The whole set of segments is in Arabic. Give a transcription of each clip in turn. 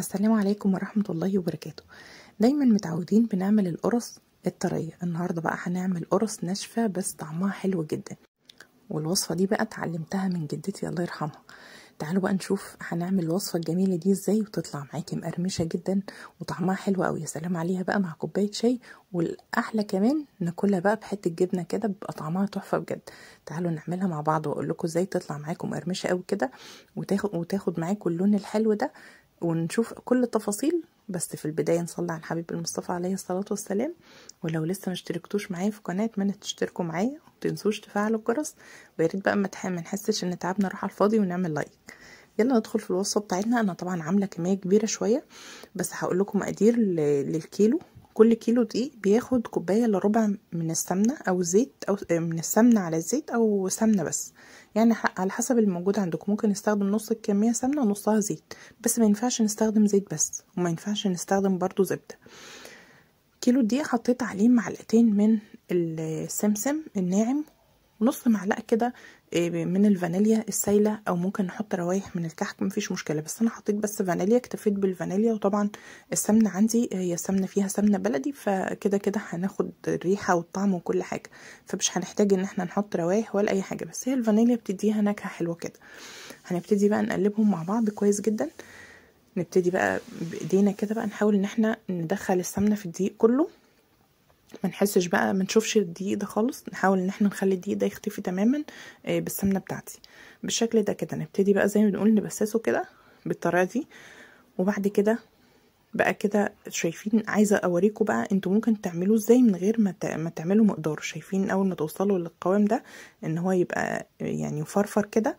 السلام عليكم ورحمة الله وبركاته دايما متعودين بنعمل القرص الطرية النهاردة بقى هنعمل قرص ناشفة بس طعمها حلو جدا والوصفة دي بقى اتعلمتها من جدتي الله يرحمها تعالوا بقى نشوف هنعمل الوصفة الجميلة دي ازاي وتطلع معاكي مقرمشة جدا وطعمها حلو قوي يا سلام عليها بقى مع كوباية شاي والأحلى كمان ناكلها بقى بحتة جبنة كده بيبقى طعمها تحفة بجد تعالوا نعملها مع بعض واقول لكم ازاي تطلع معاكم مقرمشة قوي كده وتاخد وتاخد معاكم اللون الحلو ده ونشوف كل التفاصيل بس في البداية نصلي على الحبيب المصطفى عليه الصلاة والسلام ولو لسه ما اشتركتوش معايا في القناة اتمنى تشتركوا معايا ومتنسوش تفعلوا الجرس وياريت بقى ما نحسش ان تعبنا راح على الفاضي ونعمل لايك يلا ندخل في الوصفة بتاعتنا انا طبعا عاملة كمية كبيرة شوية بس هقول لكم مقادير للكيلو كل كيلو دقيق بياخد كوباية الا ربع من السمنة او زيت او آه، من السمنة على الزيت او سمنة بس يعني على حسب الموجود عندكم ممكن نستخدم نص الكمية سمنة ونصها زيت بس ما ينفعش نستخدم زيت بس وما ينفعش نستخدم برضو زبدة كيلو دقيق حطيت عليه معلقتين من السمسم الناعم ونص معلقه كده آه، من الفانيليا السايله او ممكن نحط روايح من الكحك مفيش مشكله بس انا حطيت بس فانيليا اكتفيت بالفانيليا وطبعا السمنه عندي آه، هي سمنه فيها سمنه بلدي فكده كده هناخد الريحه والطعم وكل حاجه فمش هنحتاج ان احنا نحط روايح ولا اي حاجه بس هي الفانيليا بتديها نكهه حلوه كده هنبتدي بقى نقلبهم مع بعض كويس جدا نبتدي بقى بايدينا كده بقى نحاول ان احنا ندخل السمنه في الدقيق كله ما نحسش بقى ما نشوفش الدقيق ده خالص نحاول ان احنا نخلي الدقيق ده يختفي تماما آه، بالسمنه بتاعتي بالشكل ده كده نبتدي بقى زي ما بنقول نبسسه كده بالطريقه دي وبعد كده بقى كده شايفين عايزه اوريكم بقى انتوا ممكن تعملوه ازاي من غير ما تعملوا مقدار شايفين اول ما توصلوا للقوام ده ان هو يبقى آه، يعني يفرفر كده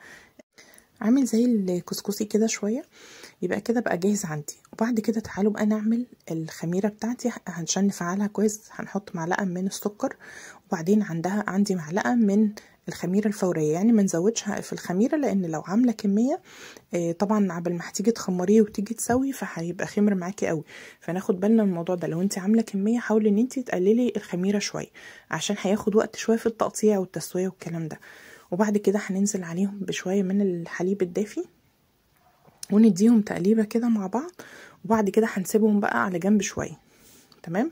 عامل زي الكسكسي كده شويه يبقى كده بقى جاهز عندي وبعد كده تعالوا بقى نعمل الخميره بتاعتي عشان نفعلها كويس هنحط معلقه من السكر وبعدين عندها عندي معلقه من الخميره الفوريه يعني ما نزودش في الخميره لان لو عامله كميه آه، طبعا عبال ما هتيجي تخمريه وتيجي تسوي فهيبقى خمر معاكي قوي فناخد بالنا من الموضوع ده لو انت عامله كميه حاولي ان انت تقللي الخميره شويه عشان هياخد وقت شويه في التقطيع والتسويه والكلام ده وبعد كده هننزل عليهم بشويه من الحليب الدافي ونديهم تقليبه كده مع بعض وبعد كده هنسيبهم بقى على جنب شويه تمام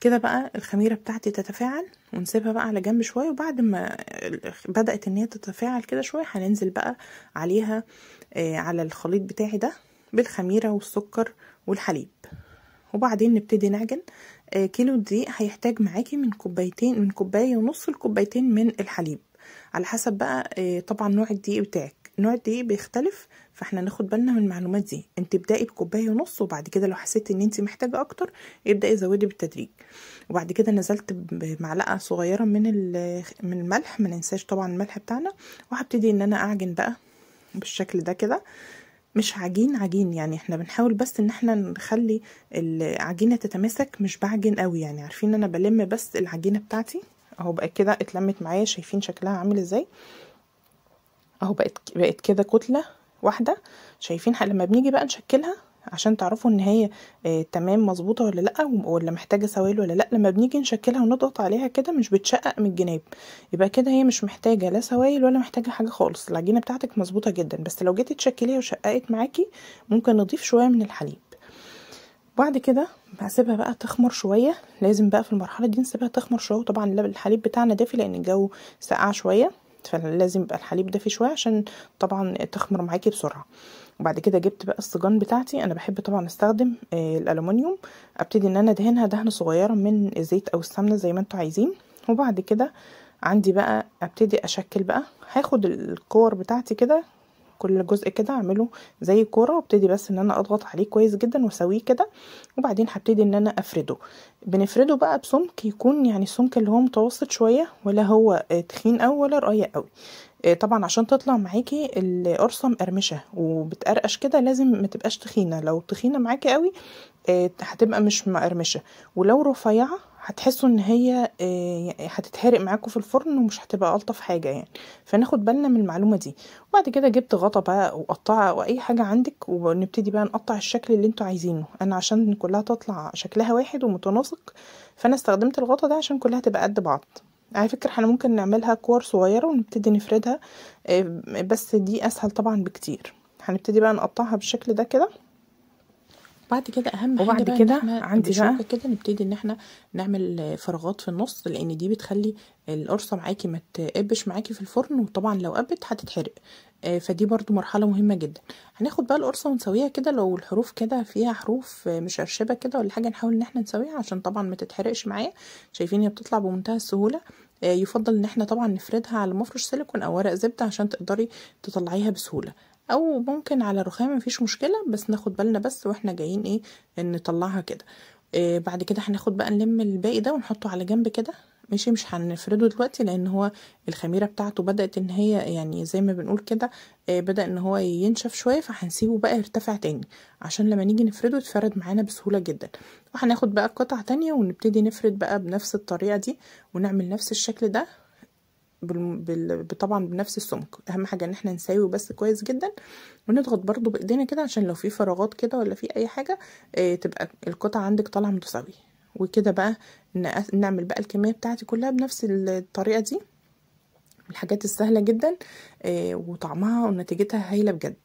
كده بقى الخميره بتاعتي تتفاعل ونسيبها بقى على جنب شويه وبعد ما بدات ان هي تتفاعل كده شويه هننزل بقى عليها آه على الخليط بتاعي ده بالخميره والسكر والحليب وبعدين نبتدي نعجن آه كيلو دقيق هيحتاج معاكي من كوبايتين من كوبايه ونص لكوبايتين من الحليب على حسب بقى آه طبعا نوع الدقيق بتاعك نوع دي بيختلف فاحنا ناخد بالنا من المعلومات دي انت ابدأي بكوباية ونص وبعد كده لو حسيتي ان انت محتاجة اكتر ابدأي زودي بالتدريج وبعد كده نزلت بمعلقة صغيرة من من الملح ما ننساش طبعا الملح بتاعنا وهبتدي ان انا اعجن بقى بالشكل ده كده مش عجين عجين يعني احنا بنحاول بس ان احنا نخلي العجينة تتماسك مش بعجن قوي يعني عارفين انا بلم بس العجينة بتاعتي اهو بقى كده اتلمت معايا شايفين شكلها عامل ازاي اهو بقت بقت كده كتله واحده شايفين لما بنيجي بقى نشكلها عشان تعرفوا ان هي آه تمام مظبوطه ولا لا ولا محتاجه سوائل ولا لا لما بنيجي نشكلها ونضغط عليها كده مش بتشقق من الجناب يبقى كده هي مش محتاجه لا سوائل ولا محتاجه حاجه خالص العجينه بتاعتك مظبوطه جدا بس لو جيتي تشكليها وشققت معاكي ممكن نضيف شويه من الحليب بعد كده هسيبها بقى تخمر شويه لازم بقى في المرحله دي نسيبها تخمر شويه وطبعا الحليب بتاعنا دافي لان الجو ساقع شويه فلازم يبقى الحليب دافي شويه عشان طبعا تخمر معاكي بسرعه وبعد كده جبت بقى الصجان بتاعتي انا بحب طبعا استخدم آه، الالومنيوم ابتدي ان انا ادهنها دهنه صغيره من الزيت او السمنه زي ما انتوا عايزين وبعد كده عندي بقى ابتدي اشكل بقى هاخد الكور بتاعتي كده كل جزء كده اعمله زي كوره وابتدي بس ان انا اضغط عليه كويس جدا واسويه كده وبعدين هبتدي ان انا افرده بنفرده بقى بسمك يكون يعني السمك اللي هو متوسط شويه ولا هو آه، تخين قوي ولا رقيق قوي آه، طبعا عشان تطلع معاكي القرصه مقرمشه وبتقرقش كده لازم ما تبقاش تخينه لو تخينه معاكي قوي آه، هتبقى مش مقرمشه ولو رفيعه هتحسوا ان هي آه، يعني هتتحرق معاكم في الفرن ومش هتبقى الطف حاجه يعني فناخد بالنا من المعلومه دي وبعد كده جبت غطا بقى وقطعه او اي حاجه عندك ونبتدي بقى نقطع الشكل اللي انتوا عايزينه انا عشان كلها تطلع شكلها واحد ومتناسق فانا استخدمت الغطا ده عشان كلها تبقى قد بعض على فكره احنا ممكن نعملها كور صغيره ونبتدي نفردها آه، بس دي اسهل طبعا بكتير هنبتدي بقى نقطعها بالشكل ده كده بعد كده اهم حاجه وبعد كده عندي بقى كده نبتدي ان احنا نعمل فراغات في النص لان دي بتخلي القرصه معاكي ما تقبش معاكي في الفرن وطبعا لو قبت هتتحرق آه، فدي برضو مرحله مهمه جدا هناخد بقى القرصه ونسويها كده لو الحروف كده فيها حروف آه، مش ارشبه كده ولا حاجه نحاول ان احنا نسويها عشان طبعا ما تتحرقش معايا شايفين هي بتطلع بمنتهى السهوله آه، يفضل ان احنا طبعا نفردها على مفرش سيليكون او ورق زبده عشان تقدري تطلعيها بسهوله او ممكن على رخام مفيش مشكله بس ناخد بالنا بس واحنا جايين ايه نطلعها كده آه بعد كده هناخد بقى نلم الباقي ده ونحطه على جنب كده ماشي مش هنفرده دلوقتي لان هو الخميره بتاعته بدات ان هي يعني زي ما بنقول كده آه بدا ان هو ينشف شويه فهنسيبه بقى يرتفع تاني عشان لما نيجي نفرده يتفرد معانا بسهوله جدا وهناخد بقى قطع تانية ونبتدي نفرد بقى بنفس الطريقه دي ونعمل نفس الشكل ده بال... طبعا بنفس السمك اهم حاجه ان احنا نساوي بس كويس جدا ونضغط برضو بايدينا كده عشان لو في فراغات كده ولا في اي حاجه اه تبقى القطعه عندك طالعه متساويه وكده بقى نعمل بقى الكميه بتاعتي كلها بنفس الطريقه دي الحاجات السهله جدا اه وطعمها ونتيجتها هايله بجد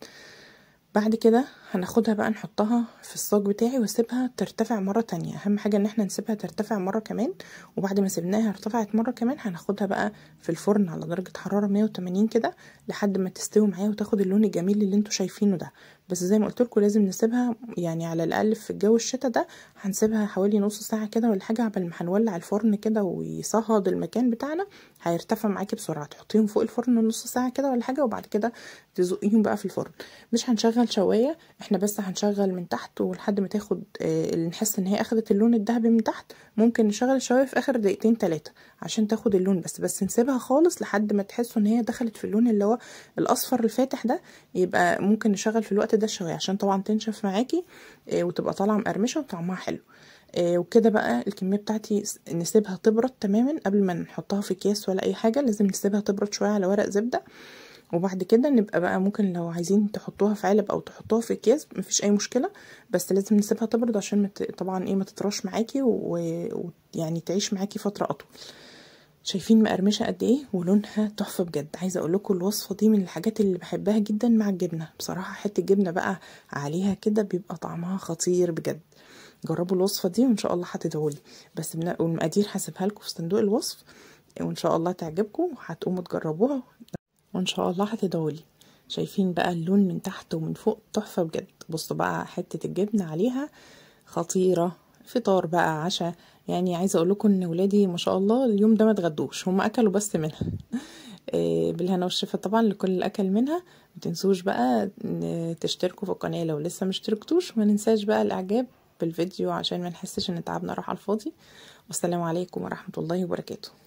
بعد كده هناخدها بقى نحطها في الصاج بتاعي واسيبها ترتفع مرة تانية اهم حاجة ان احنا نسيبها ترتفع مرة كمان وبعد ما سيبناها ارتفعت مرة كمان هناخدها بقى في الفرن على درجة حرارة 180 كده لحد ما تستوي معايا وتاخد اللون الجميل اللي انتوا شايفينه ده بس زي ما قلت لكم لازم نسيبها يعني على الاقل في الجو الشتا ده هنسيبها حوالي نص ساعه كده ولا حاجه قبل ما هنولع الفرن كده ويصهد المكان بتاعنا هيرتفع معاكي بسرعه تحطيهم فوق الفرن نص ساعه كده ولا حاجه وبعد كده تزقيهم بقى في الفرن مش هنشغل شوايه احنا بس هنشغل من تحت ولحد ما تاخد اللي آه، نحس ان هي اخدت اللون الذهبي من تحت ممكن نشغل الشوايه في اخر دقيقتين ثلاثه عشان تاخد اللون بس بس نسيبها خالص لحد ما تحسوا ان هي دخلت في اللون اللي هو الاصفر الفاتح ده يبقى ممكن نشغل في الوقت ده شويه عشان طبعا تنشف معاكي آه، وتبقى طالعه مقرمشه وطعمها حلو آه، وكده بقى الكميه بتاعتي نسيبها تبرد تماما قبل ما نحطها في اكياس ولا اي حاجه لازم نسيبها تبرد شويه على ورق زبده وبعد كده نبقى بقى ممكن لو عايزين تحطوها في علب او تحطوها في اكياس مفيش اي مشكله بس لازم نسيبها تبرد عشان طبعا ايه ما تترش معاكي ويعني تعيش معاكي فتره اطول شايفين مقرمشه قد ايه ولونها تحفه بجد عايزه اقول لكم الوصفه دي من الحاجات اللي بحبها جدا مع الجبنه بصراحه حته الجبنه بقى عليها كده بيبقى طعمها خطير بجد جربوا الوصفه دي وان شاء الله هتدعولي بس والمقادير هسيبها لكم في صندوق الوصف وان شاء الله تعجبكم وهتقوموا تجربوها وان شاء الله هتدعولي شايفين بقى اللون من تحت ومن فوق تحفه بجد بصوا بقى حته الجبنه عليها خطيره فطار بقى عشاء يعني عايزه اقول لكم ان ولادي ما شاء الله اليوم ده ما اتغدوش هم اكلوا بس منها آه، بالهنا والشفا طبعا لكل الاكل اكل منها ما تنسوش بقى تشتركوا في القناه لو لسه ما اشتركتوش ما ننساش بقى الاعجاب بالفيديو عشان ما نحسش ان تعبنا راح على الفاضي والسلام عليكم ورحمه الله وبركاته